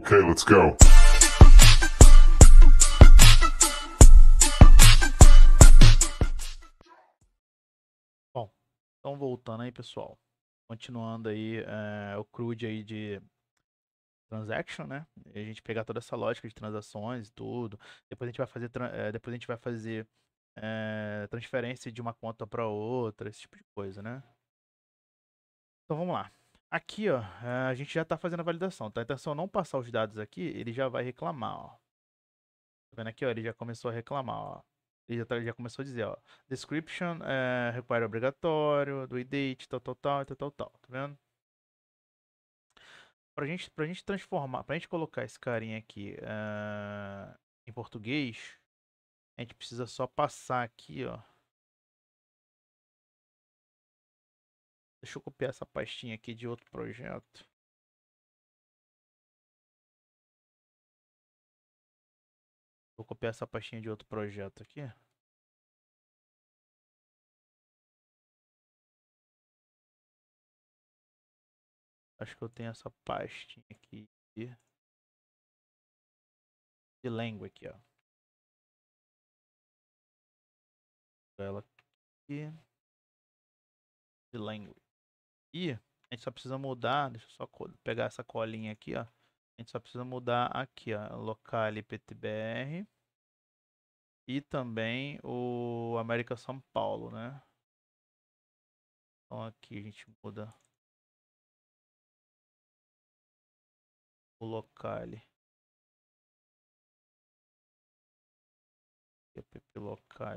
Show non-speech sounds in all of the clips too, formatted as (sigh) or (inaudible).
Okay, let's go. Bom, então voltando aí, pessoal. Continuando aí é, o crude aí de transaction, né? a gente pegar toda essa lógica de transações e tudo. Depois a gente vai fazer, é, depois a gente vai fazer é, transferência de uma conta para outra, esse tipo de coisa, né? Então vamos lá. Aqui, ó, a gente já está fazendo a validação, tá? Então, se eu não passar os dados aqui, ele já vai reclamar, ó. Tá vendo aqui, ó, ele já começou a reclamar, ó. Ele já, tá, ele já começou a dizer, ó, description é, require obrigatório, do date, tal, tal, tal, tal, tal, tal, tá vendo? Pra gente, pra gente transformar, pra gente colocar esse carinha aqui uh, em português, a gente precisa só passar aqui, ó. Deixa eu copiar essa pastinha aqui de outro projeto. Vou copiar essa pastinha de outro projeto aqui. Acho que eu tenho essa pastinha aqui de, language, aqui, ó. Ela aqui de language. E a gente só precisa mudar, deixa eu só pegar essa colinha aqui, ó. A gente só precisa mudar aqui, ó, local PTBR e também o América São Paulo, né? Então aqui a gente muda o local. App local.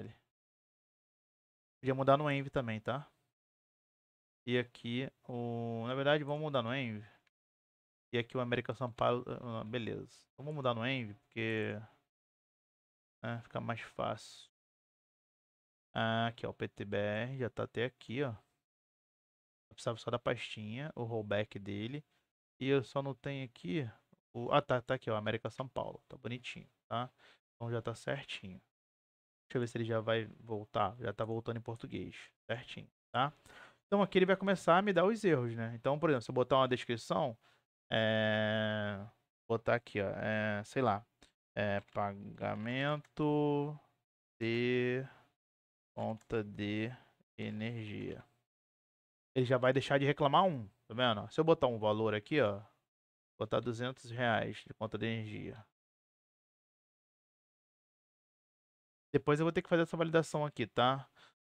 Podia mudar no env também, tá? E aqui o. Na verdade, vamos mudar no Envy. E aqui o América Sampaio. Ah, beleza. Então vamos mudar no Envy, porque. Né, fica mais fácil. Ah, aqui ó, o PTBR já tá até aqui, ó. Eu precisava só da pastinha, o rollback dele. E eu só não tenho aqui. O... Ah, tá, tá aqui, ó. América São Paulo. Tá bonitinho, tá? Então já tá certinho. Deixa eu ver se ele já vai voltar. Já tá voltando em português. Certinho, tá? Então aqui ele vai começar a me dar os erros, né? Então, por exemplo, se eu botar uma descrição, é... botar aqui, ó, é... sei lá, é pagamento de conta de energia. Ele já vai deixar de reclamar um, tá vendo? Se eu botar um valor aqui, ó, botar 200 reais de conta de energia. Depois eu vou ter que fazer essa validação aqui, tá?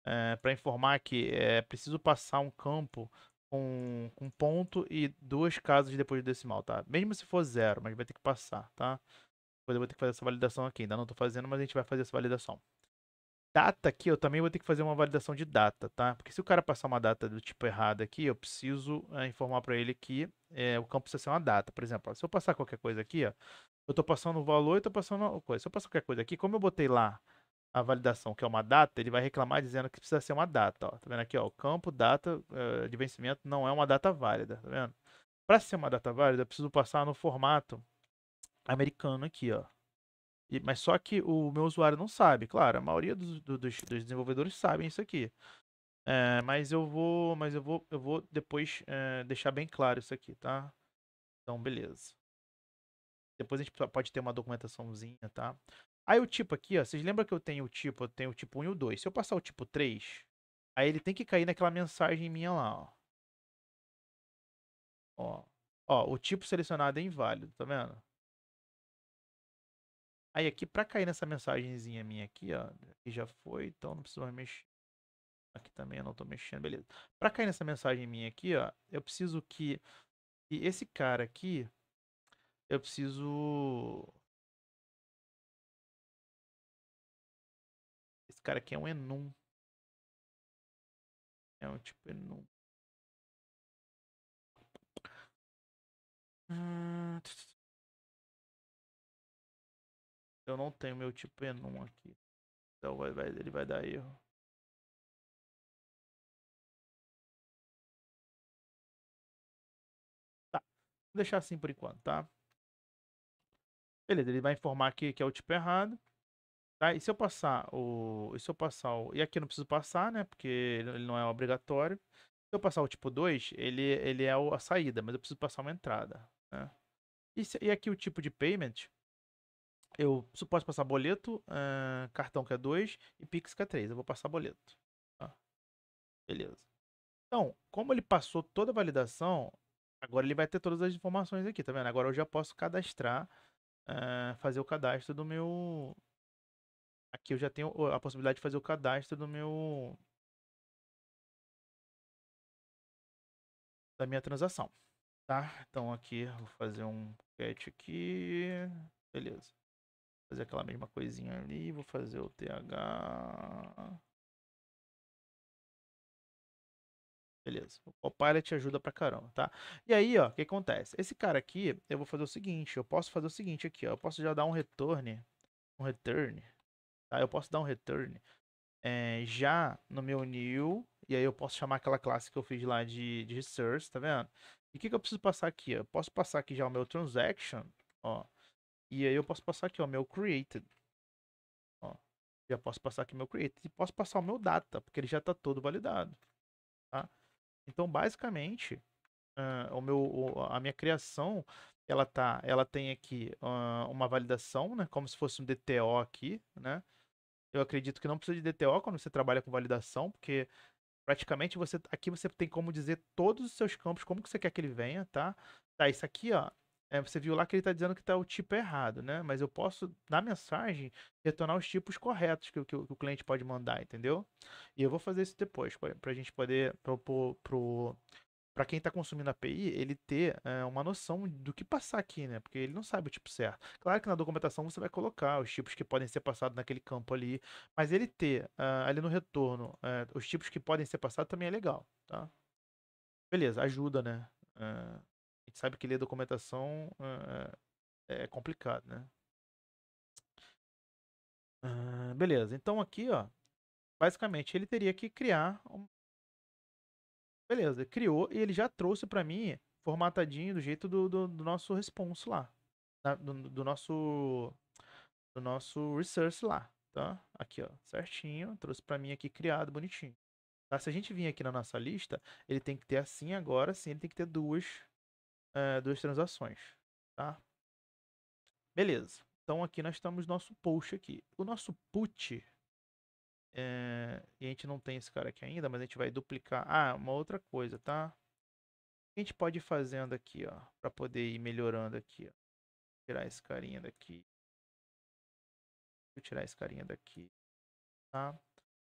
é, eh, para informar que é preciso passar um campo com, com ponto e duas casas depois do decimal, tá? Mesmo se for zero, mas vai ter que passar, tá? Depois eu vou ter que fazer essa validação aqui. Ainda não tô fazendo, mas a gente vai fazer essa validação. Data aqui, eu também vou ter que fazer uma validação de data, tá? Porque se o cara passar uma data do tipo errada aqui, eu preciso é, informar para ele que é, o campo precisa ser uma data. Por exemplo, ó, se eu passar qualquer coisa aqui, ó, eu tô passando o valor e tô passando coisa. Se eu passar qualquer coisa aqui, como eu botei lá a validação, que é uma data, ele vai reclamar dizendo que precisa ser uma data. Ó. Tá vendo aqui, ó? O campo data eh, de vencimento não é uma data válida, tá vendo? Para ser uma data válida, eu preciso passar no formato americano aqui, ó. E, mas só que o meu usuário não sabe, claro, a maioria dos, dos, dos desenvolvedores sabem isso aqui. É, mas eu vou, mas eu vou, eu vou depois é, deixar bem claro isso aqui, tá? Então, beleza. Depois a gente pode ter uma documentaçãozinha, tá? Aí o tipo aqui, ó, vocês lembram que eu tenho o tipo, eu tenho o tipo 1 e o 2. Se eu passar o tipo 3, aí ele tem que cair naquela mensagem minha lá, ó. Ó, ó o tipo selecionado é inválido, tá vendo? Aí aqui, pra cair nessa mensagenzinha minha aqui, ó, que já foi, então não preciso mais mexer. Aqui também eu não tô mexendo, beleza. Pra cair nessa mensagem minha aqui, ó, eu preciso que, que esse cara aqui, eu preciso cara aqui é um Enum. É um tipo Enum. Eu não tenho meu tipo Enum aqui. Então vai, vai, ele vai dar erro. Tá. Vou deixar assim por enquanto, tá? Beleza, ele vai informar aqui que é o tipo errado. Tá? E se eu passar o. E se eu passar o. E aqui eu não preciso passar, né? Porque ele não é obrigatório. Se eu passar o tipo 2, ele, ele é a saída, mas eu preciso passar uma entrada. Né? E, se, e aqui o tipo de payment. Eu posso passar boleto, uh, cartão que é 2 e Pix que é 3. Eu vou passar boleto. Tá? Beleza. Então, como ele passou toda a validação, agora ele vai ter todas as informações aqui, tá vendo? Agora eu já posso cadastrar, uh, fazer o cadastro do meu, Aqui eu já tenho a possibilidade de fazer o cadastro do meu... Da minha transação, tá? Então aqui, vou fazer um cat aqui, beleza. Vou fazer aquela mesma coisinha ali, vou fazer o TH... Beleza. O Copilot ajuda pra caramba, tá? E aí, ó, o que acontece? Esse cara aqui, eu vou fazer o seguinte, eu posso fazer o seguinte aqui, ó. Eu posso já dar um return, um return, Tá? Eu posso dar um return. É, já no meu new, e aí eu posso chamar aquela classe que eu fiz lá de, de tá vendo? E o que, que eu preciso passar aqui? Eu posso passar aqui já o meu transaction, ó. E aí eu posso passar aqui, ó, meu created. Ó, já posso passar aqui meu created. E posso passar o meu data, porque ele já está todo validado, tá? Então, basicamente, uh, o meu, o, a minha criação, ela tá, ela tem aqui uh, uma validação, né? Como se fosse um DTO aqui, né? eu acredito que não precisa de DTO quando você trabalha com validação, porque praticamente você aqui você tem como dizer todos os seus campos, como que você quer que ele venha, tá? Tá, isso aqui, ó, é, você viu lá que ele está dizendo que está o tipo errado, né? Mas eu posso, na mensagem, retornar os tipos corretos que, que, que o cliente pode mandar, entendeu? E eu vou fazer isso depois, para a gente poder, pro, pro para quem está consumindo a API, ele ter é, uma noção do que passar aqui, né? Porque ele não sabe o tipo certo. Claro que na documentação você vai colocar os tipos que podem ser passados naquele campo ali, mas ele ter uh, ali no retorno uh, os tipos que podem ser passados também é legal, tá? Beleza, ajuda, né? Uh, a gente sabe que ler documentação ah, é complicado, né? beleza, então aqui, ó, basicamente ele teria que criar Beleza, criou e ele já trouxe para mim formatadinho do jeito do, do, do nosso response lá. Do, do, nosso do nosso resource lá, tá? Aqui, ó, certinho, trouxe para mim aqui criado, bonitinho. Tá? Se a gente vir aqui na nossa lista, ele tem que ter assim agora, sim, ele tem que ter duas é, duas transações, tá? Beleza. Então aqui nós temos nosso post aqui. O nosso put é, e a gente não tem esse cara aqui ainda, mas a gente vai duplicar. Ah, uma outra coisa, tá? O que a gente pode ir fazendo aqui, ó? Pra poder ir melhorando aqui, ó. Tirar esse carinha daqui. Vou tirar esse carinha daqui, tá?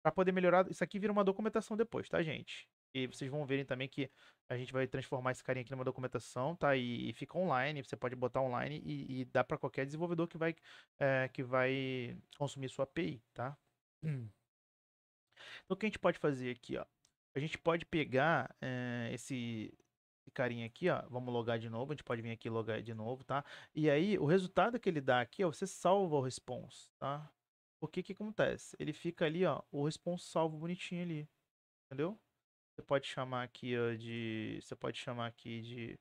Pra poder melhorar, isso aqui vira uma documentação depois, tá, gente? E vocês vão verem também que a gente vai transformar esse carinha aqui numa documentação, tá? E, e fica online, você pode botar online e, e dá para qualquer desenvolvedor que vai, é, que vai consumir sua API, tá? Hum. Então o que a gente pode fazer aqui, ó? A gente pode pegar é, esse, esse carinha aqui, ó. Vamos logar de novo. A gente pode vir aqui logar de novo, tá? E aí, o resultado que ele dá aqui, ó, você salva o response, tá? O que que acontece? Ele fica ali, ó, o response salvo bonitinho ali, entendeu? Você pode chamar aqui, ó, de... Você pode chamar aqui de...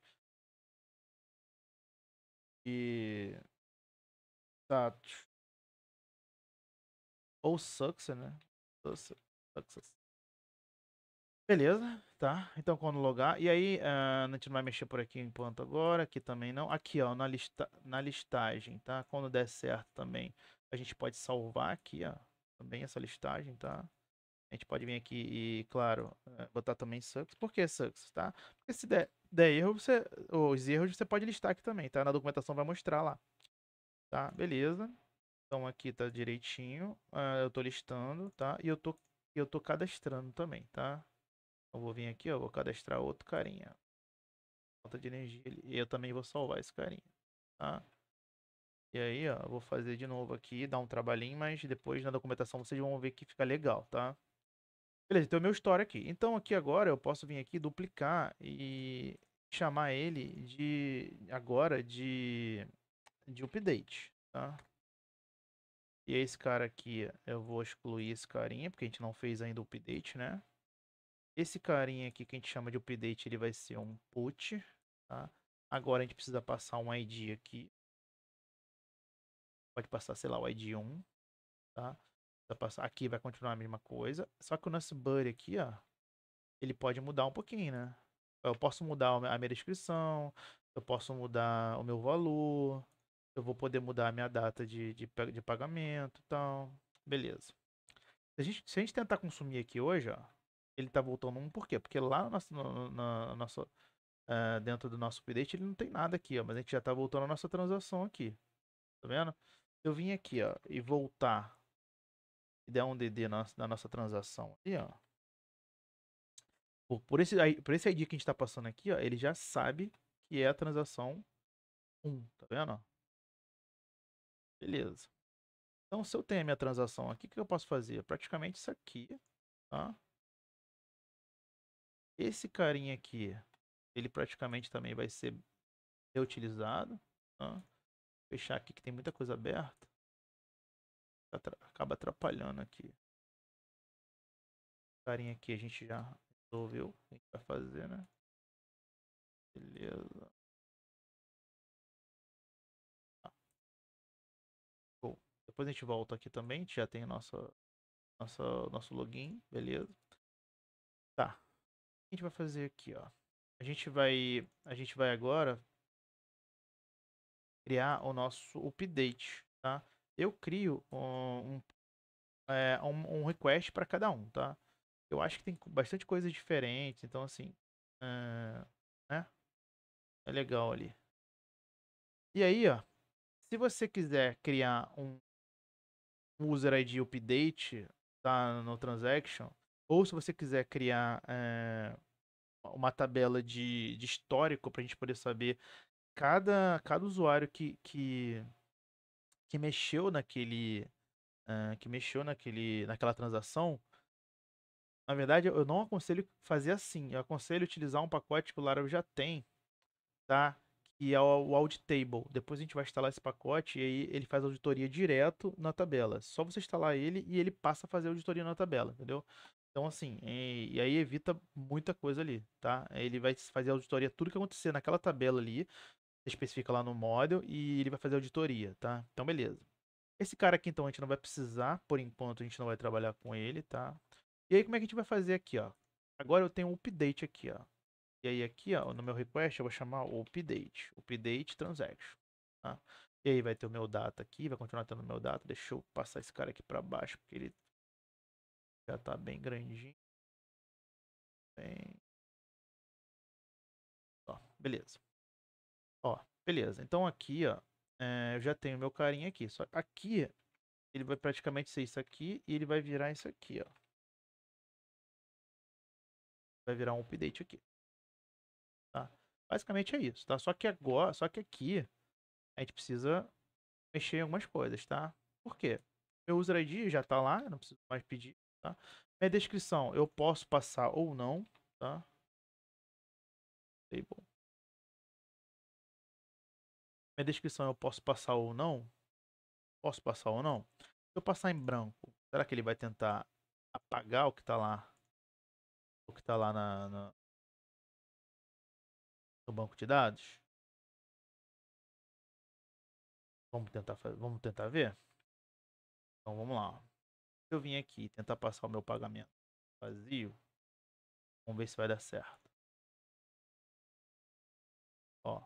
De... Status. Ou sucks, né? Sucks. Success. Beleza, tá? Então quando logar. E aí, uh, a gente não vai mexer por aqui enquanto agora. Aqui também não. Aqui, ó, na, lista, na listagem, tá? Quando der certo também, a gente pode salvar aqui, ó. Também essa listagem, tá? A gente pode vir aqui e, claro, ah, botar também sucks. Por que sucks, tá? Porque se der, der erro, você, os erros você pode listar aqui também, tá? Na documentação vai mostrar lá. Tá? Beleza. Então aqui tá direitinho. Uh, eu tô listando, tá? E eu tô e eu tô cadastrando também, tá? Eu vou vir aqui, ó, vou cadastrar outro carinha. Falta de energia. E eu também vou salvar esse carinha, tá? E aí, ó, vou fazer de novo aqui, dar um trabalhinho, mas depois na documentação vocês vão ver que fica legal, tá? Beleza, então é o meu story aqui. Então aqui agora eu posso vir aqui, duplicar e chamar ele de agora de de update, tá? E esse cara aqui, eu vou excluir esse carinha, porque a gente não fez ainda o update, né? Esse carinha aqui que a gente chama de update, ele vai ser um put, tá? Agora a gente precisa passar um ID aqui. Pode passar, sei lá, o ID 1, tá? Aqui vai continuar a mesma coisa. Só que o nosso buddy aqui, ó, ele pode mudar um pouquinho, né? Eu posso mudar a minha descrição, eu posso mudar o meu valor, eu vou poder mudar a minha data de, de, de pagamento e tal. Beleza. Se a, gente, se a gente tentar consumir aqui hoje, ó, ele tá voltando um, por quê? Porque lá no nosso, no, na, nossa, uh, eh, dentro do nosso update ele não tem nada aqui, ó, mas a gente já tá voltando a nossa transação aqui. Tá vendo? Eu vim aqui, ó, e voltar e der um DD na, na nossa transação aqui, ó. Por, por, esse, por esse ID que a gente tá passando aqui, ó, ele já sabe que é a transação 1, tá vendo? Beleza. Então, se eu tenho a minha transação aqui, o que eu posso fazer? Praticamente isso aqui, tá? Esse carinha aqui, ele praticamente também vai ser reutilizado, tá? Fechar aqui que tem muita coisa aberta. Acaba atrapalhando aqui. O carinha aqui a gente já resolveu o que a gente vai fazer, né? Beleza. Depois a gente volta aqui também, a gente já tem nossa, nossa, nosso login, beleza? Tá. O que a gente vai fazer aqui, ó? A gente vai, a gente vai agora criar o nosso update, tá? Eu crio um, um, é, um, um request para cada um, tá? Eu acho que tem bastante coisa diferente, então assim, é, né? É legal ali. E aí, ó, se você quiser criar um user ID update tá, no transaction, ou se você quiser criar é, uma tabela de, de histórico para a gente poder saber cada, cada usuário que, que, que mexeu naquele eh, que mexeu naquele, naquela transação, na verdade eu não aconselho fazer assim. Eu aconselho utilizar um pacote que o Laravel já tem, tá? e ao é Auditable. Depois a gente vai instalar esse pacote e aí ele faz auditoria direto na tabela. Só você instalar ele e ele passa a fazer auditoria na tabela, entendeu? Então, assim, e, aí evita muita coisa ali, tá? Ele vai fazer auditoria tudo que acontecer naquela tabela ali, especifica lá no model e ele vai fazer auditoria, tá? Então, beleza. Esse cara aqui, então, a gente não vai precisar, por enquanto, a gente não vai trabalhar com ele, tá? E aí, como é que a gente vai fazer aqui, ó? Agora eu tenho um update aqui, ó. E aí aqui, ó, no meu request, eu vou chamar o update, update transaction. Tá? E aí vai ter o meu data aqui, vai continuar tendo o meu data. Deixa eu passar esse cara aqui para baixo, porque ele já tá bem grandinho. Bem... Ó, beleza. Ó, beleza. Então aqui, ó, é, eu já tenho meu carinha aqui. Só aqui, ele vai praticamente ser isso aqui e ele vai virar isso aqui, ó. Vai virar um update aqui tá? Basicamente é isso, tá? Só que agora, só que aqui a gente precisa mexer em algumas coisas, tá? Por quê? Meu user ID já tá lá, não preciso mais pedir, tá? Minha descrição, eu posso passar ou não, tá? Table. Minha descrição eu posso passar ou não? Posso passar ou não? Se eu passar em branco, será que ele vai tentar apagar o que tá lá? O que tá lá na, na no banco de dados? Vamos tentar, fazer, vamos tentar ver? Então vamos lá. eu vim aqui tentar passar o meu pagamento vazio, vamos ver se vai dar certo. Ó,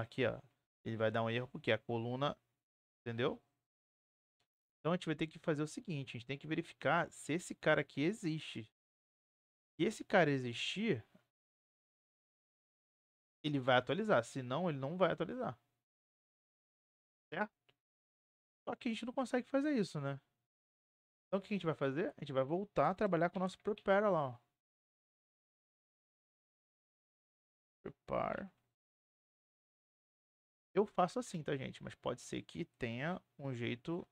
aqui, ó, ele vai dar um erro porque é a coluna, entendeu? Então a gente vai ter que fazer o seguinte, a gente tem que verificar se esse cara aqui existe. Se esse cara existir, ele vai atualizar. Se não, ele não vai atualizar. Certo? Só que a gente não consegue fazer isso, né? Então o que a gente vai fazer? A gente vai voltar a trabalhar com o nosso prepare lá, ó. Prepare. Eu faço assim, tá, gente? Mas pode ser que tenha um jeito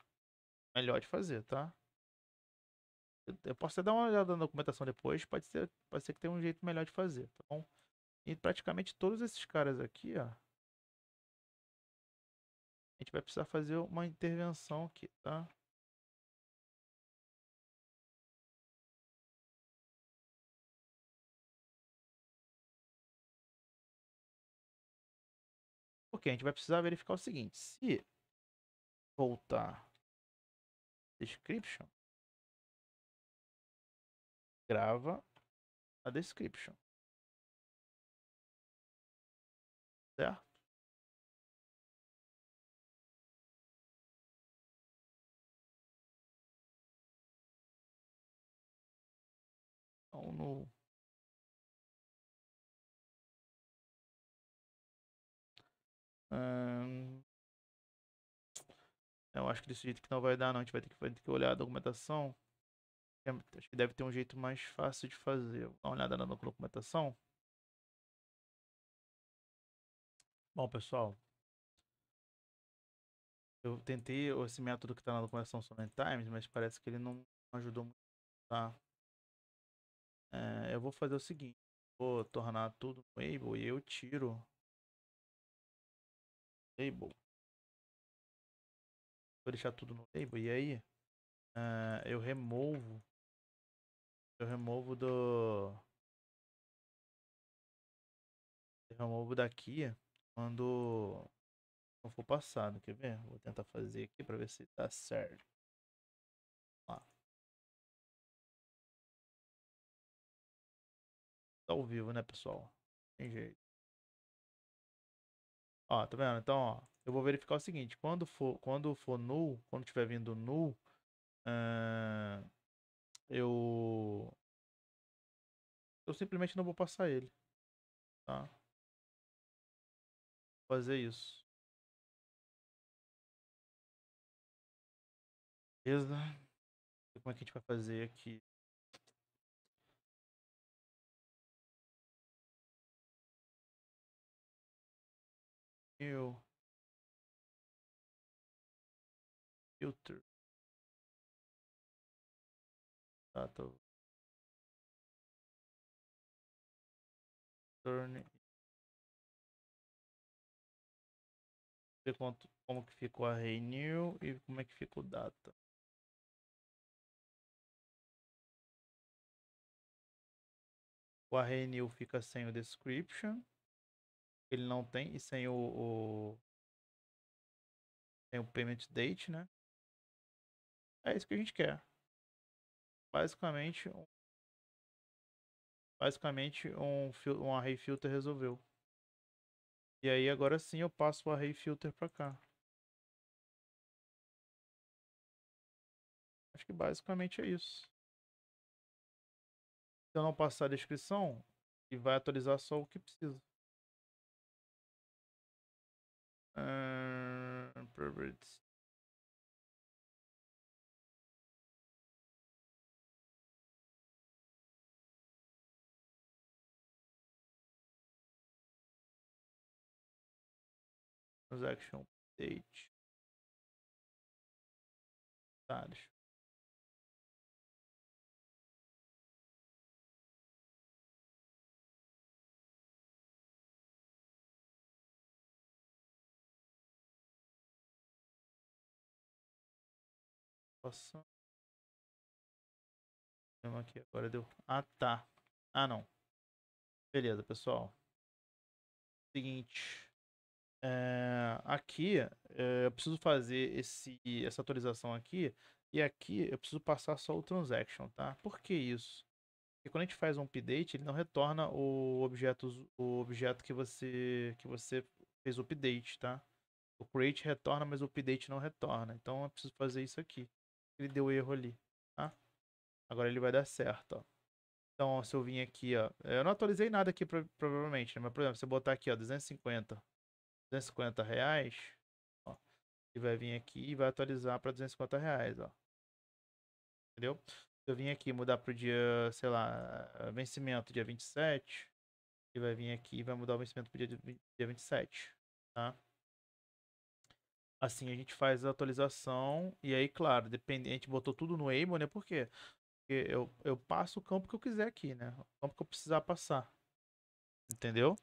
melhor de fazer, tá? Eu posso até dar uma olhada na documentação depois, pode ser, pode ser que tenha um jeito melhor de fazer, tá bom? E praticamente todos esses caras aqui, ó. A gente vai precisar fazer uma intervenção aqui, tá? Porque a gente vai precisar verificar o seguinte. Se voltar description, grava a description. Certo? Então, no... Hum... Eu acho que desse jeito que não vai dar, não. A gente vai ter que, vai ter que olhar a documentação. É, acho que deve ter um jeito mais fácil de fazer. Vou dar uma olhada na documentação. Bom, pessoal, eu tentei esse método que está na conversão Solen Times, mas parece que ele não ajudou muito. Tá? É, eu vou fazer o seguinte, vou tornar tudo no Able e eu tiro Able. Vou deixar tudo no Able e aí é, eu removo, eu removo do, eu removo daqui quando não for passado. Quer ver? Vou tentar fazer aqui para ver se tá certo. Lá. Tá ao vivo, né, pessoal? Tem jeito. Ó, tá vendo? Então, ó, eu vou verificar o seguinte: quando for, quando for null, quando tiver vindo null, uh, eu eu simplesmente não vou passar ele, tá? fazer isso. Beleza? Como é que a gente vai fazer aqui? Eu. Filter. Tá, tô. ver quanto, como que ficou a renew e como é que ficou o data. O renew fica sem o description. Ele não tem e sem o, o o payment date, né? É isso que a gente quer. Basicamente, um, basicamente um, um array filter resolveu. E aí agora sim eu passo o array filter para cá. Acho que basicamente é isso. Se eu não passar a descrição, ele vai atualizar só o que precisa. Uh, Transaction date. Tá, deixa Passando. Aqui, agora deu. Ah, tá. Ah, não. Beleza, pessoal. Seguinte. É, aqui, é, eu preciso fazer esse, essa atualização aqui. E aqui eu preciso passar só o transaction, tá? Por que isso? Porque quando a gente faz um update, ele não retorna o objeto, o objeto que, você, que você fez o update, tá? O create retorna, mas o update não retorna. Então eu preciso fazer isso aqui. Ele deu erro ali, tá? Agora ele vai dar certo, ó. Então, ó, se eu vim aqui, ó... Eu não atualizei nada aqui, provavelmente, né? Mas, por exemplo, se eu botar aqui, ó, 250... 250 reais. Ó, e vai vir aqui e vai atualizar para 250 reais, ó. Entendeu? Se eu vim aqui mudar pro dia, sei lá, eh, vencimento dia 27, e vai vir aqui e vai mudar o vencimento pro dia, dia 27, tá? Assim a gente faz a atualização e aí, claro, dependente, botou tudo no Able, né? Por quê? Porque eu, eu passo o campo que eu quiser aqui, né? O campo que eu precisar passar. Entendeu?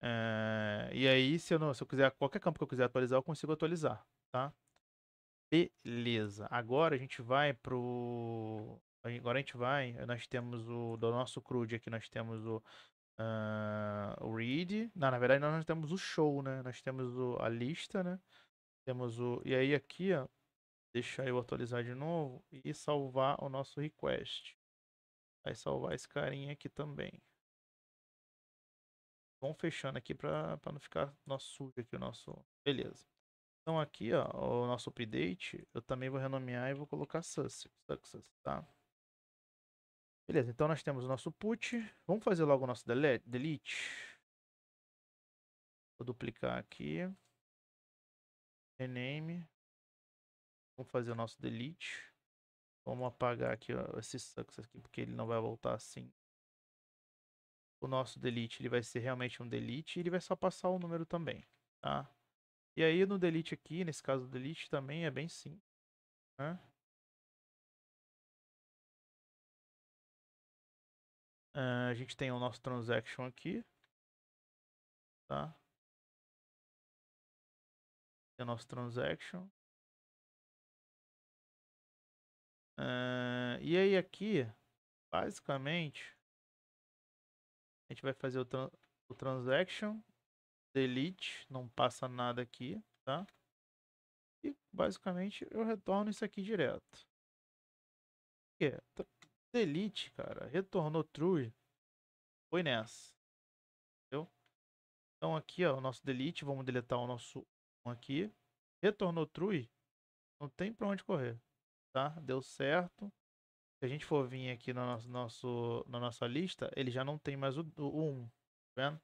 É, e aí, se eu, não, se eu quiser, qualquer campo que eu quiser atualizar, eu consigo atualizar, tá? Beleza. Agora a gente vai pro... Agora a gente vai, nós temos o, do nosso CRUD aqui, nós temos o, uh, o read. Não, na verdade nós temos o show, né? Nós temos o, a lista, né? Temos o... E aí aqui, ó, deixa eu atualizar de novo e salvar o nosso request. Vai salvar esse carinha aqui também. Vamos fechando aqui para não ficar nosso sujo aqui o nosso. Beleza. Então aqui, ó, o nosso update, eu também vou renomear e vou colocar success, tá? Beleza, então nós temos o nosso put. Vamos fazer logo o nosso delete. Vou duplicar aqui. Rename. Vamos fazer o nosso delete. Vamos apagar aqui ó, esse success aqui, porque ele não vai voltar assim o nosso delete ele vai ser realmente um delete e ele vai só passar o número também, tá? E aí no delete aqui, nesse caso o delete também é bem simples, né? Uh, ah, a gente tem o nosso transaction aqui, tá? Tem o nosso transaction. Uh, e aí aqui, basicamente, a gente vai fazer o, tra o transaction. Delete. Não passa nada aqui, tá? E basicamente eu retorno isso aqui direto. Que é? Delete, cara. Retornou true. Foi nessa. Entendeu? Então aqui, ó, o nosso delete. Vamos deletar o nosso 1 aqui. Retornou true. Não tem pra onde correr. Tá? Deu certo. Se a gente for vir aqui no nosso, na nossa lista, ele já não tem mais o, o 1. Tá vendo?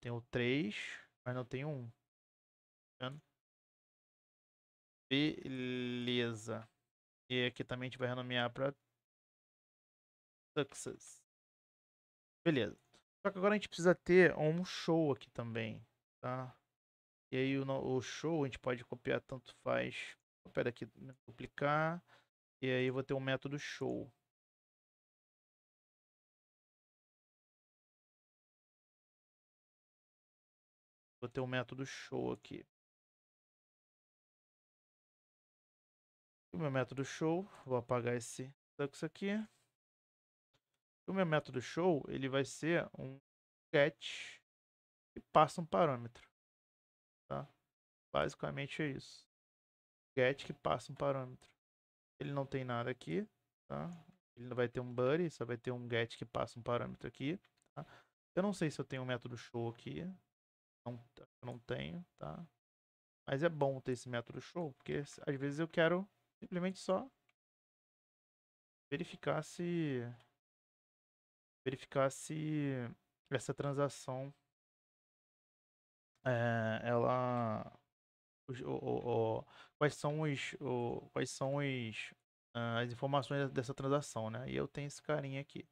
Tem o 3, mas não tem o 1. Tá vendo? Beleza. E aqui também a gente vai renomear para Success. Beleza. Só que agora a gente precisa ter um show aqui também, tá? E aí o, o show a gente pode copiar tanto faz. Copiar aqui, duplicar. E aí vou ter um método show. Vou ter um método show aqui. O meu método show, vou apagar esse fluxo aqui. O meu método show, ele vai ser um get que passa um parâmetro. Tá? Basicamente é isso. Get que passa um parâmetro. Ele não tem nada aqui, tá? Ele não vai ter um buddy, só vai ter um get que passa um parâmetro aqui, tá? Eu não sei se eu tenho o um método show aqui. Não, eu não tenho, tá? Mas é bom ter esse método show, porque às vezes eu quero simplesmente só verificar se verificar se essa transação é, ela os, o, o, quais são os, o, quais são os, ah, as informações dessa transação, né? E eu tenho esse carinha aqui,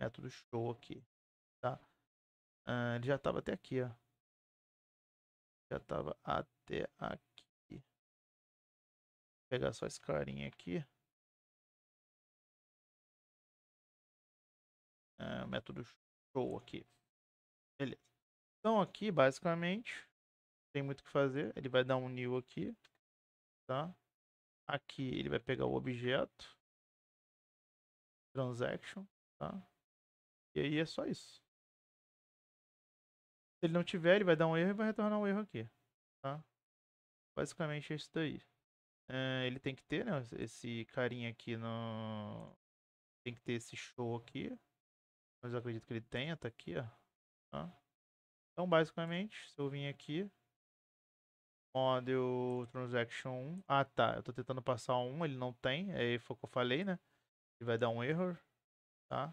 método show aqui, tá? Uh, ele já estava até aqui, ó. Já estava até aqui. Vou pegar só esse carinha aqui. Uh, método show aqui. Beleza. Então aqui, basicamente, tem muito o que fazer. Ele vai dar um new aqui, tá? Aqui ele vai pegar o objeto, transaction, tá? E aí é só isso. Se ele não tiver, ele vai dar um erro e vai retornar um erro aqui, tá? Basicamente é isso daí. É, ele tem que ter, né, esse carinha aqui no... Tem que ter esse show aqui. Mas eu acredito que ele tenha, tá aqui, ó. Tá? Então, basicamente, se eu vim aqui, Onde o transaction 1. Ah tá, eu tô tentando passar um, ele não tem. Aí é, foi o que eu falei, né? Ele vai dar um error. Tá?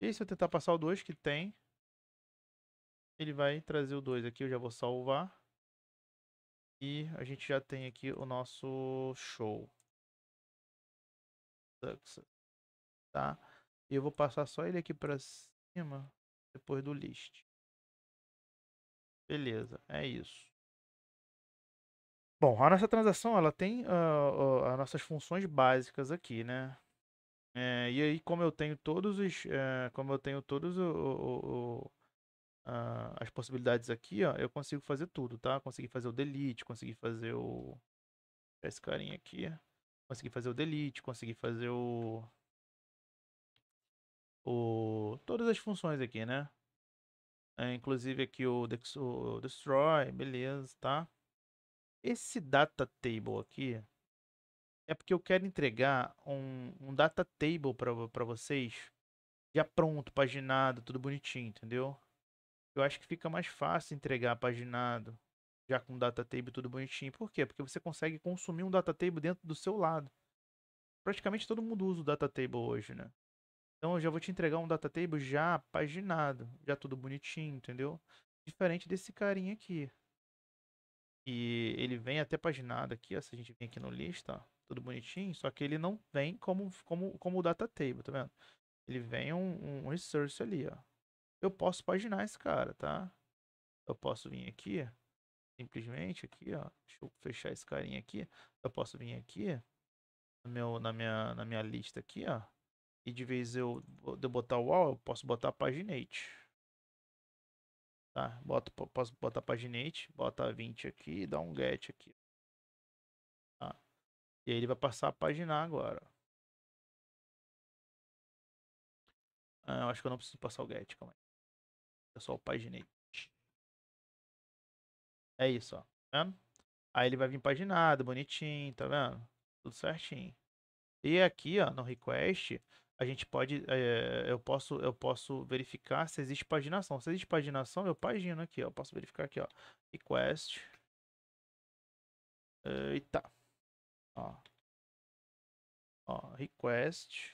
E se eu tentar passar o 2 que tem. Ele vai trazer o 2 aqui, eu já vou salvar. E a gente já tem aqui o nosso show. Tá? E eu vou passar só ele aqui pra cima. Depois do list. Beleza, é isso. Bom, a nossa transação ela tem uh, uh, as nossas funções básicas aqui, né? É, e aí como eu tenho todos os, eh, como eu tenho todas ah, as possibilidades aqui, ó, eu consigo fazer tudo, tá? Consegui fazer o delete, consegui fazer o esse carinha aqui, consegui fazer o delete, consegui fazer o o todas as funções aqui, né? É, inclusive aqui o, Dex, o destroy, beleza, tá? Esse data table aqui é porque eu quero entregar um, um data table para vocês já pronto, paginado, tudo bonitinho, entendeu? Eu acho que fica mais fácil entregar paginado já com data table tudo bonitinho. Por quê? Porque você consegue consumir um data table dentro do seu lado. Praticamente todo mundo usa o data table hoje, né? Então eu já vou te entregar um data table já paginado, já tudo bonitinho, entendeu? Diferente desse carinha aqui. E ele vem até paginado aqui, ó, se a gente vir aqui no lista, ó, tudo bonitinho, só que ele não vem como, como, como o data table, tá vendo? Ele vem um, um resource ali, ó. Eu posso paginar esse cara, tá? Eu posso vir aqui, simplesmente aqui, ó. Deixa eu fechar esse carinha aqui. Eu posso vir aqui, no meu, na, minha, na minha lista aqui, ó. E de vez eu, eu botar o wall, eu posso botar paginate. Tá, bota, posso botar paginate, bota 20 aqui, dá um get aqui. Tá. E aí ele vai passar a paginar agora. Ah, eu acho que eu não preciso passar o get, calma aí. É só o paginate. É isso, ó. Tá vendo? Aí ele vai vir paginado, bonitinho, tá vendo? Tudo certinho. E aqui, ó, no request, a gente pode, é, eu posso, eu posso verificar se existe paginação. Se existe paginação, eu pagino aqui, ó. Eu posso verificar aqui, ó. Request. Eita. Ó. Ó, request.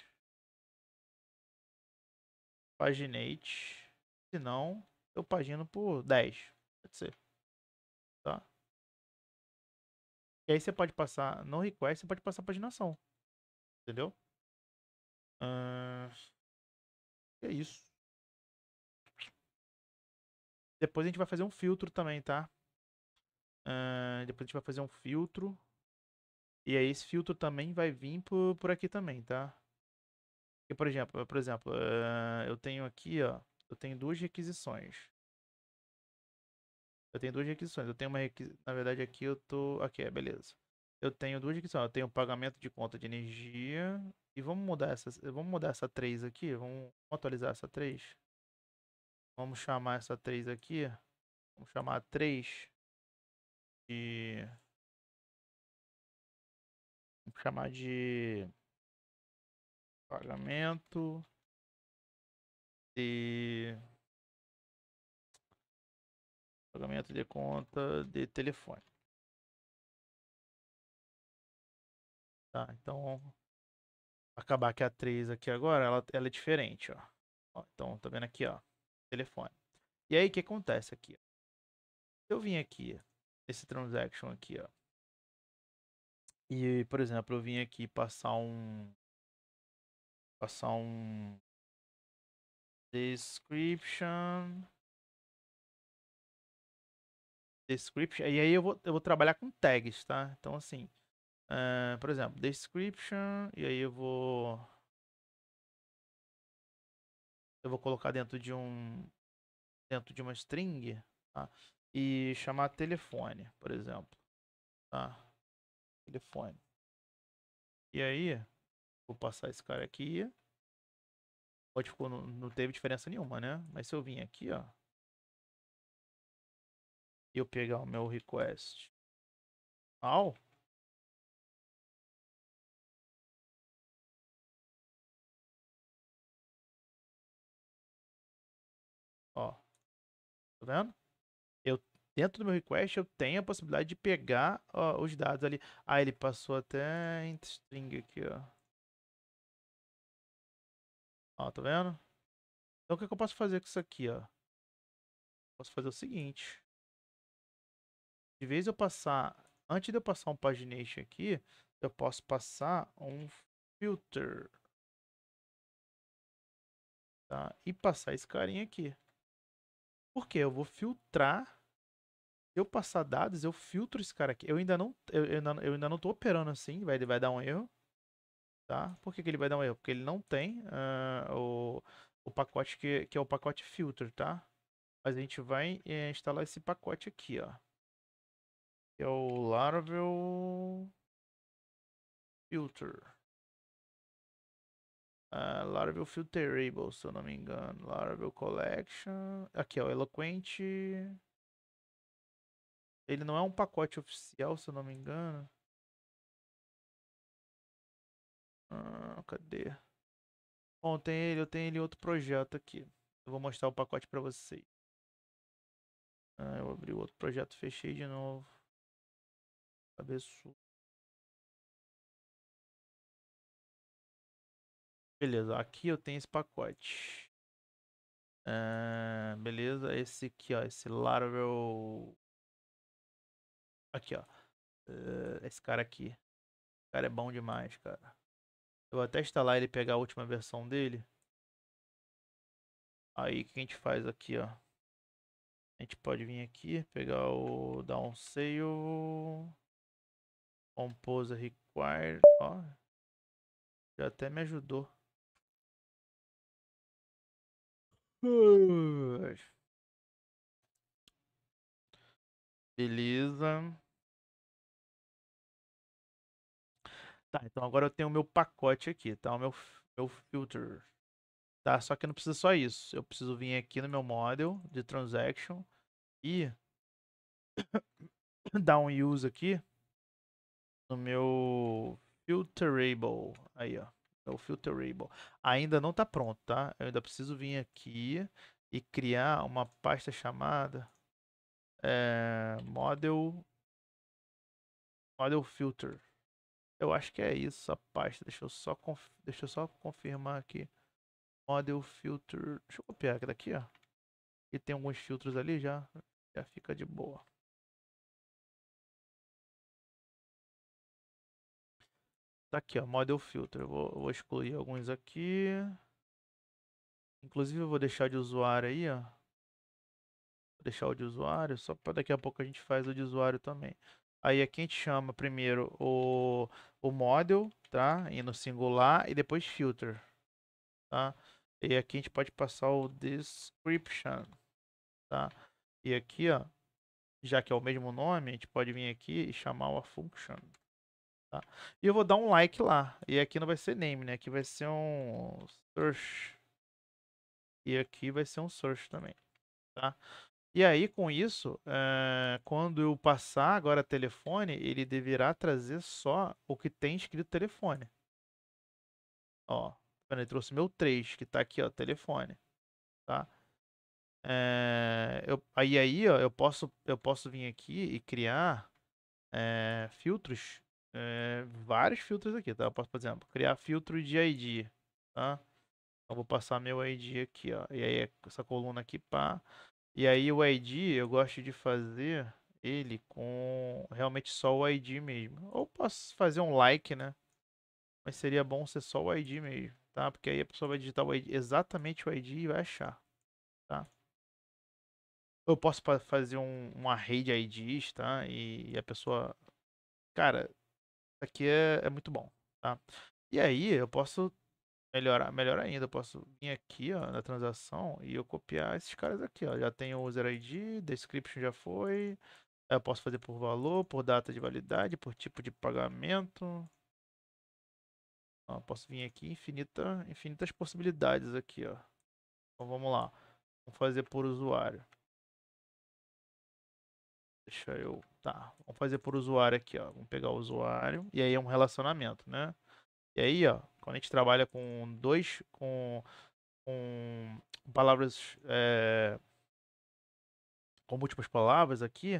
Paginate. Se não, eu pagino por 10. Pode ser. Tá? E aí você pode passar no request, você pode passar paginação. Entendeu? Ah, é isso. Depois a gente vai fazer um filtro também, tá? Ah, depois a gente vai fazer um filtro. E aí esse filtro também vai vir por, por aqui também, tá? por exemplo, por exemplo uh, eu tenho aqui, ó. Eu tenho duas requisições. Eu tenho duas requisições. Eu tenho uma requis... Na verdade, aqui eu tô. Aqui, é, beleza. Eu tenho duas requisições. Eu tenho pagamento de conta de energia e vamos mudar essa, eh, vamos mudar essa 3 aqui, vamos atualizar essa 3. Vamos chamar essa 3 aqui, vamos chamar a 3 de vamos chamar de pagamento de pagamento de conta de telefone. Tá, então acabar que a 3 aqui agora, ela, ela é diferente, ó. ó. Então, tá vendo aqui, ó, telefone. E aí, o que acontece aqui? Eu vim aqui, esse transaction aqui, ó. E, por exemplo, eu vim aqui passar um... Passar um... Description... Description. E aí eu vou, eu vou trabalhar com tags, tá? Então, assim por exemplo, description. E aí eu vou. Eu vou colocar dentro de um. Dentro de uma string. Tá? E chamar telefone, por exemplo. Tá? Telefone. E aí. Vou passar esse cara aqui. Pode não, não teve diferença nenhuma, né? Mas se eu vim aqui, ó. E eu pegar o meu request. All. Tá vendo? Eu, dentro do meu request, eu tenho a possibilidade de pegar ó, os dados ali. Ah, ele passou até em string aqui, ó. Ó, tá vendo? Então o que, é que eu posso fazer com isso aqui, ó? Posso fazer o seguinte. De vez eu passar, antes de eu passar um pagination aqui, eu posso passar um filter. Tá? E passar esse carinha aqui. Porque eu vou filtrar. Se eu passar dados, eu filtro esse cara aqui. Eu ainda não, eu, eu ainda, eu ainda não tô operando assim, vai, ele vai dar um erro. Tá? Por que, que ele vai dar um erro? Porque ele não tem uh, o, o pacote que, que é o pacote filter, tá? Mas a gente vai é, instalar esse pacote aqui, ó. Que é o Laravel Filter. Uh, Laravel Filterable, se eu não me engano. Laravel Collection. Aqui, ó, Eloquent. Ele não é um pacote oficial, se eu não me engano. Ah, cadê? Bom, tem ele, eu tenho ele em outro projeto aqui. Eu vou mostrar o pacote para vocês. Ah, eu abri o outro projeto, fechei de novo. Cabeçudo. Beleza, aqui eu tenho esse pacote. Ah, beleza, esse aqui, ó, esse Laravel... Aqui, ó. Uh, esse cara aqui. Esse cara é bom demais, cara. Eu vou até instalar ele e pegar a última versão dele. Aí, o que a gente faz aqui, ó? A gente pode vir aqui, pegar o... Dar um save... Compose require ó. Já até me ajudou. Beleza. Tá, então agora eu tenho o meu pacote aqui, tá? O meu, meu filter. Tá, só que não precisa só isso. Eu preciso vir aqui no meu model de transaction e (coughs) dar um use aqui no meu filterable. Aí, ó é o Filterable. Ainda não está pronto, tá? Eu ainda preciso vir aqui e criar uma pasta chamada é, Model Model Filter. Eu acho que é isso a pasta. Deixa eu só, deixa eu só confirmar aqui. Model Filter. Deixa eu copiar aqui daqui, ó. E tem alguns filtros ali já. Já fica de boa. Tá aqui, ó, model filter. vou, vou excluir alguns aqui. Inclusive eu vou deixar de usuário aí, ó. Vou deixar o de usuário, só para daqui a pouco a gente faz o de usuário também. Aí aqui a gente chama primeiro o, o model, tá? E no singular e depois filter, tá? E aqui a gente pode passar o description, tá? E aqui, ó, já que é o mesmo nome, a gente pode vir aqui e chamar uma function, Tá? E eu vou dar um like lá. E aqui não vai ser name, né? Aqui vai ser um search. E aqui vai ser um search também, tá? E aí, com isso, é... quando eu passar agora telefone, ele deverá trazer só o que tem escrito telefone. Ó, ele trouxe meu 3, que tá aqui, ó, telefone, tá? É... eu, aí, aí, ó, eu posso, eu posso vir aqui e criar é... filtros é, vários filtros aqui, tá? Eu posso, por exemplo, criar filtro de ID, tá? Eu vou passar meu ID aqui, ó. E aí, essa coluna aqui, pá. E aí, o ID, eu gosto de fazer ele com realmente só o ID mesmo. Ou posso fazer um like, né? Mas seria bom ser só o ID mesmo, tá? Porque aí a pessoa vai digitar o ID, exatamente o ID e vai achar, tá? Eu posso fazer um, um array de IDs, tá? E, e a pessoa... Cara, aqui é, é muito bom, tá? E aí eu posso melhorar, melhor ainda, eu posso vir aqui, ó, na transação e eu copiar esses caras aqui, ó. Já tenho o user ID, description já foi. Eu posso fazer por valor, por data de validade, por tipo de pagamento. Ó, posso vir aqui, infinita, infinitas possibilidades aqui, ó. Então vamos lá. Vamos fazer por usuário. Deixa eu. Tá, vamos fazer por usuário aqui, ó. Vamos pegar o usuário. E aí é um relacionamento, né? E aí, ó, quando a gente trabalha com dois. com, com palavras. É, com múltiplas palavras aqui.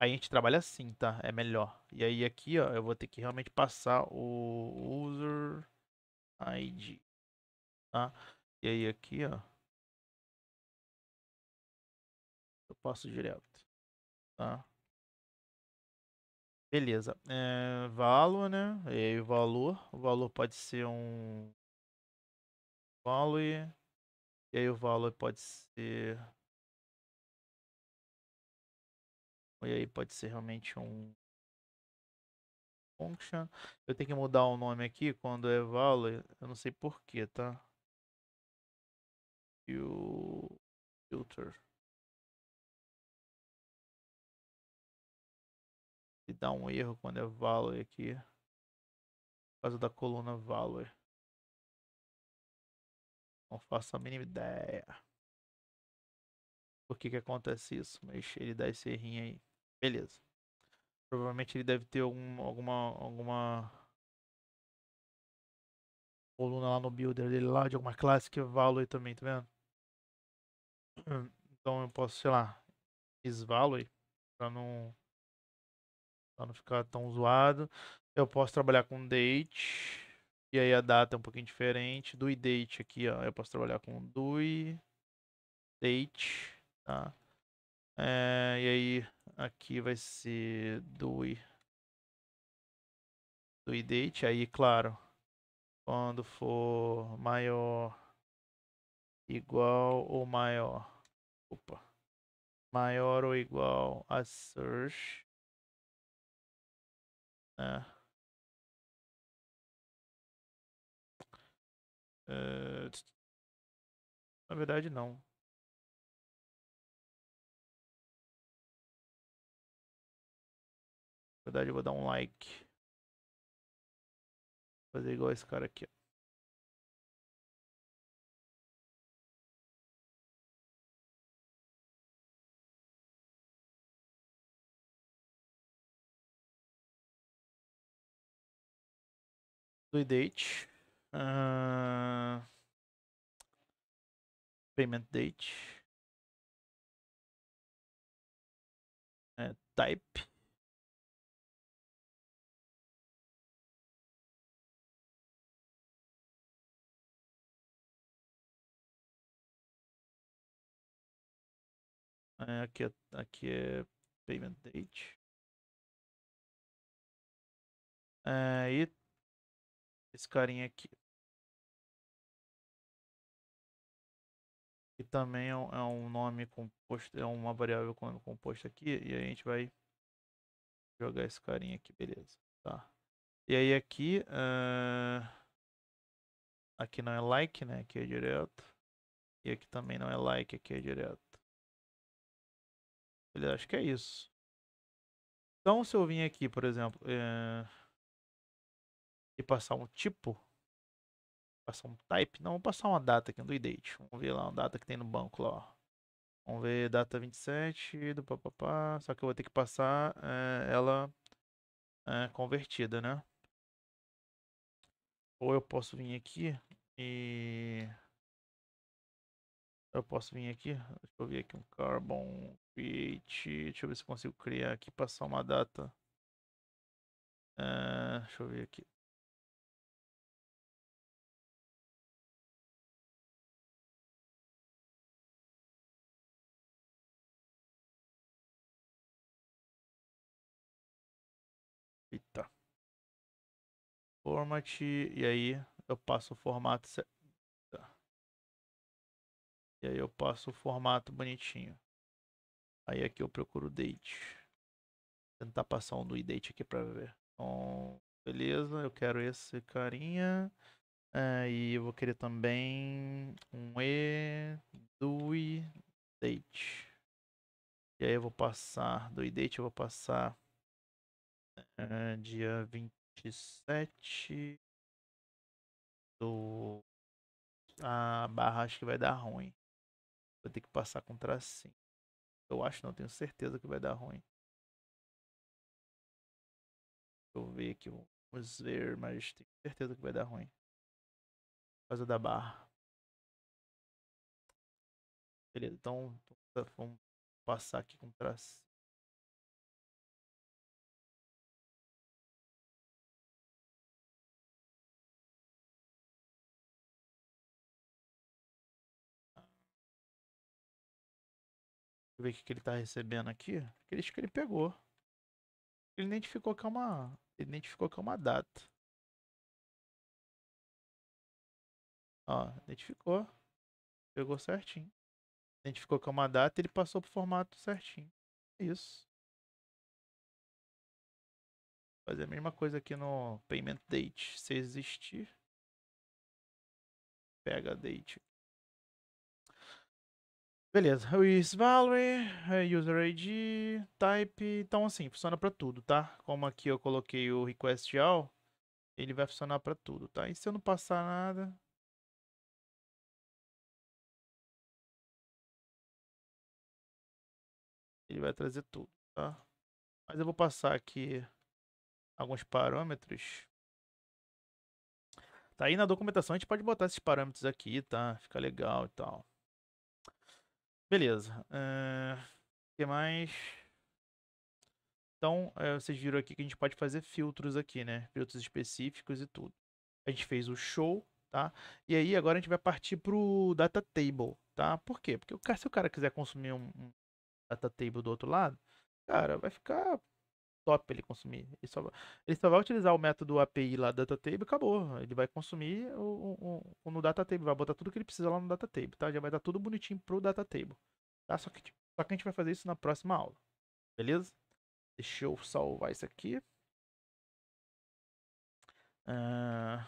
Aí a gente trabalha assim, tá? É melhor. E aí aqui, ó, eu vou ter que realmente passar o user ID, tá? E aí aqui, ó. Eu passo direto. Tá. Beleza. É, valor, né? E aí o valor. O valor pode ser um value. E aí o valor pode ser. E aí pode ser realmente um function. Eu tenho que mudar o nome aqui quando é valor. Eu não sei porquê, tá? E o filter. dá um erro quando é valor aqui. Por causa da coluna valor. Não faço a mínima ideia. Por que que acontece isso? Mas ele dá esse errinho aí. Beleza. Provavelmente ele deve ter algum, alguma, alguma coluna lá no builder dele lá, de alguma classe que é value também, tá vendo? Então eu posso, sei lá, esvalue pra não Pra não ficar tão zoado. Eu posso trabalhar com date. E aí a data é um pouquinho diferente. Do date aqui, ó. Eu posso trabalhar com do date. Tá? É, e aí aqui vai ser do do date. Aí, claro, quando for maior igual ou maior. Opa. Maior ou igual a search. É. é. Na verdade, não. Na verdade, eu vou dar um like. Vou fazer igual esse cara aqui, ó. date, Uh... Payment date. É, type. É, aqui, é, aqui é payment date. É, e esse carinha aqui. e também é um é nome composto, é uma variável composta aqui. E a gente vai jogar esse carinha aqui, beleza. Tá. E aí aqui, uh... aqui não é like, né? Aqui é direto. E aqui também não é like, aqui é direto. Beleza, acho que é isso. Então, se eu vim aqui, por exemplo, uh e passar um tipo, passar um type, não, vou passar uma data aqui, um do date. Vamos ver lá uma data que tem no banco lá, ó. Vamos ver data 27 do papapá, só que eu vou ter que passar é, ela é, convertida, né? Ou eu posso vir aqui e... Eu posso vir aqui, deixa eu ver aqui um carbon create, deixa eu ver se consigo criar aqui, passar uma data. Eh, deixa eu ver aqui. Eita. Format, e aí eu passo o formato. Tá. E aí eu passo o formato bonitinho. Aí aqui eu procuro o date. Vou tentar passar um do date aqui pra ver. Então, beleza, eu quero esse carinha. É, e eu vou querer também um e do date. E aí eu vou passar do date, eu vou passar eh, dia 27 do. A ah, barra acho que vai dar ruim. Vou ter que passar com tracinho. Eu acho, não tenho certeza que vai dar ruim. Deixa eu ver aqui. Vamos ver, mas tenho certeza que vai dar ruim. Por causa da barra. Beleza, então vamos passar aqui com tracinho. ver o que, que ele tá recebendo aqui. Aqueles que ele pegou. Ele identificou que é uma. Ele identificou que é uma data. Ó, identificou. Pegou certinho. Identificou que é uma data e ele passou pro formato certinho. É isso. Fazer a mesma coisa aqui no payment date. Se existir. Pega date Beleza, o Valerie, User ID, Type, então assim, funciona para tudo, tá? Como aqui eu coloquei o Request All, ele vai funcionar para tudo, tá? E se eu não passar nada... Ele vai trazer tudo, tá? Mas eu vou passar aqui alguns parâmetros. Tá aí na documentação, a gente pode botar esses parâmetros aqui, tá? Fica legal e tal. Beleza. Uh, o que mais? Então, uh, vocês viram aqui que a gente pode fazer filtros aqui, né? Filtros específicos e tudo. A gente fez o show, tá? E aí agora a gente vai partir pro data table, tá? Por quê? Porque o cara, se o cara quiser consumir um data table do outro lado, cara, vai ficar top ele consumir. Ele só, ele só vai utilizar o método API lá DataTable e acabou. Ele vai consumir o, o, o, no DataTable, vai botar tudo que ele precisa lá no DataTable, tá? Já vai dar tudo bonitinho pro DataTable, tá? Só que, tipo, só que a gente vai fazer isso na próxima aula, beleza? Deixa eu salvar isso aqui. Uh,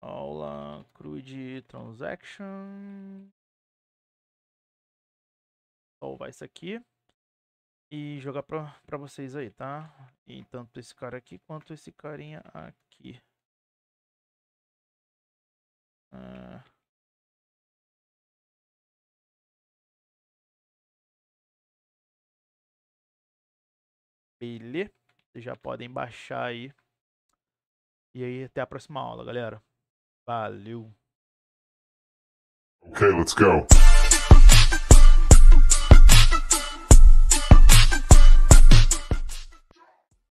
aula crude Transaction. Salvar isso aqui e jogar pra, pra vocês aí, tá? E tanto esse cara aqui quanto esse carinha aqui. Ah. Beleza? Vocês já podem baixar aí. E aí, até a próxima aula, galera. Valeu! Okay, let's go.